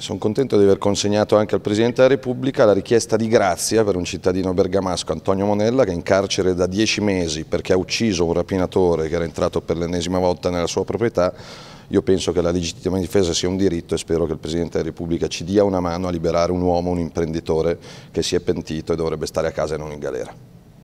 sono contento di aver consegnato anche al Presidente della Repubblica la richiesta di grazia per un cittadino bergamasco, Antonio Monella, che è in carcere da dieci mesi perché ha ucciso un rapinatore che era entrato per l'ennesima volta nella sua proprietà. Io penso che la legittima difesa sia un diritto e spero che il Presidente della Repubblica ci dia una mano a liberare un uomo, un imprenditore che si è pentito e dovrebbe stare a casa e non in galera.